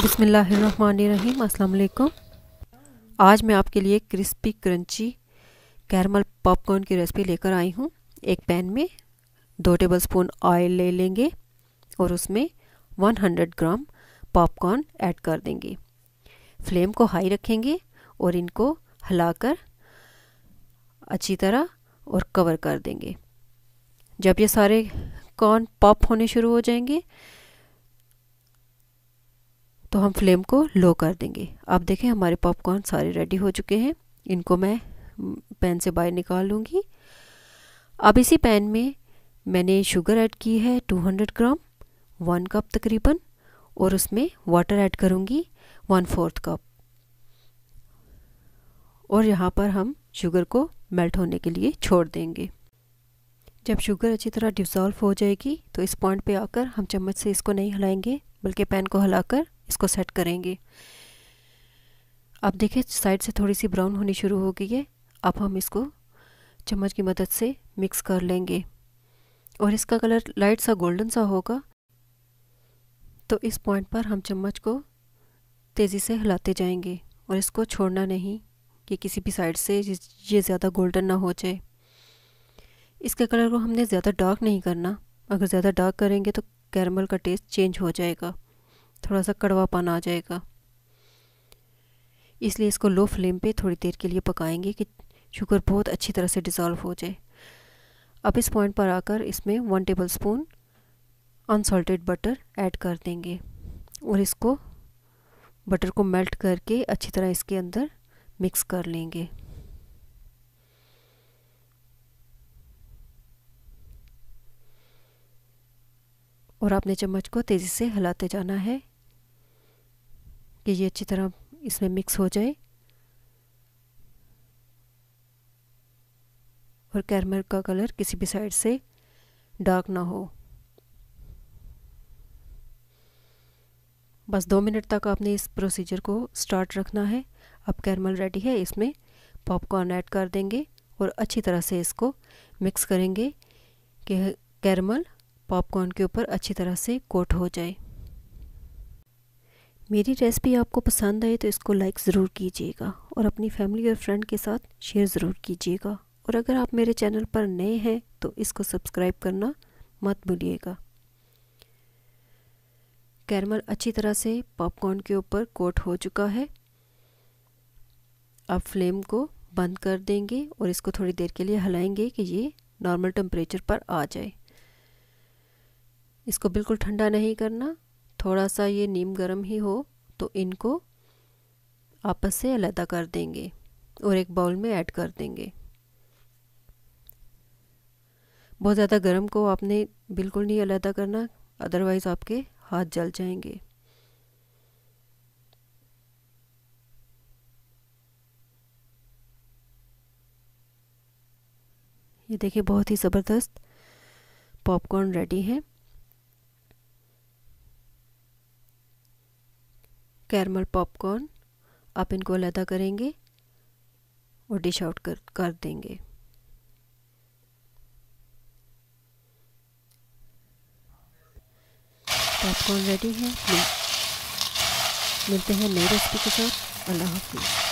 बिसमीम अल्लाम आज मैं आपके लिए क्रिस्पी क्रंची कैरमल पॉपकॉर्न की रेसिपी लेकर आई हूँ एक पैन में दो टेबल स्पून ऑयल ले लेंगे और उसमें 100 ग्राम पॉपकॉर्न ऐड कर देंगे फ्लेम को हाई रखेंगे और इनको हिलाकर अच्छी तरह और कवर कर देंगे जब ये सारे कॉर्न पॉप होने शुरू हो जाएंगे तो हम फ्लेम को लो कर देंगे अब देखें हमारे पॉपकॉर्न सारे रेडी हो चुके हैं इनको मैं पैन से बाहर निकाल लूँगी अब इसी पैन में मैंने शुगर ऐड की है 200 ग्राम वन कप तकरीबन और उसमें वाटर ऐड करूँगी वन फोर्थ कप और यहाँ पर हम शुगर को मेल्ट होने के लिए छोड़ देंगे जब शुगर अच्छी तरह डिज़ोल्व हो जाएगी तो इस पॉइंट पे आकर हम चम्मच से इसको नहीं हिलाएंगे बल्कि पैन को हिलाकर इसको सेट करेंगे अब देखिए साइड से थोड़ी सी ब्राउन होनी शुरू हो गई है अब हम इसको चम्मच की मदद से मिक्स कर लेंगे और इसका कलर लाइट सा गोल्डन सा होगा तो इस पॉइंट पर हम चम्मच को तेज़ी से हिलाते जाएंगे और इसको छोड़ना नहीं कि किसी भी साइड से ये ज़्यादा गोल्डन ना हो जाए इसके कलर को हमने ज़्यादा डार्क नहीं करना अगर ज़्यादा डार्क करेंगे तो कैरमल का टेस्ट चेंज हो जाएगा थोड़ा सा कड़वापन आ जाएगा इसलिए इसको लो फ्लेम पे थोड़ी देर के लिए पकाएंगे कि शुगर बहुत अच्छी तरह से डिज़ोल्व हो जाए अब इस पॉइंट पर आकर इसमें one tablespoon unsalted butter add कर देंगे और इसको बटर को मेल्ट करके अच्छी तरह इसके अंदर मिक्स कर लेंगे और आपने चम्मच को तेज़ी से हिलाते जाना है कि ये अच्छी तरह इसमें मिक्स हो जाए और कैरमल का कलर किसी भी साइड से डार्क ना हो बस दो मिनट तक आपने इस प्रोसीजर को स्टार्ट रखना है अब कैरमल रेडी है इसमें पॉपकॉर्न ऐड कर देंगे और अच्छी तरह से इसको मिक्स करेंगे कि कैरमल पॉपकॉर्न के ऊपर अच्छी तरह से कोट हो जाए मेरी रेसिपी आपको पसंद आए तो इसको लाइक ज़रूर कीजिएगा और अपनी फैमिली और फ्रेंड के साथ शेयर ज़रूर कीजिएगा और अगर आप मेरे चैनल पर नए हैं तो इसको सब्सक्राइब करना मत भूलिएगा कैरमल अच्छी तरह से पॉपकॉर्न के ऊपर कोट हो चुका है अब फ्लेम को बंद कर देंगे और इसको थोड़ी देर के लिए हलाएँगे कि ये नॉर्मल टेम्परेचर पर आ जाए इसको बिल्कुल ठंडा नहीं करना थोड़ा सा ये नीम गर्म ही हो तो इनको आपस से अलहदा कर देंगे और एक बाउल में ऐड कर देंगे बहुत ज़्यादा गर्म को आपने बिल्कुल नहीं अलहदा करना अदरवाइज़ आपके हाथ जल जाएंगे ये देखिए बहुत ही ज़बरदस्त पॉपकॉर्न रेडी है कैरमल पॉपकॉर्न आप इनको अलहदा करेंगे और डिश आउट कर कर देंगे पॉपकॉर्न रेडी है मिलते हैं नई रेसिपी के साथ अल्लाह हाफिज़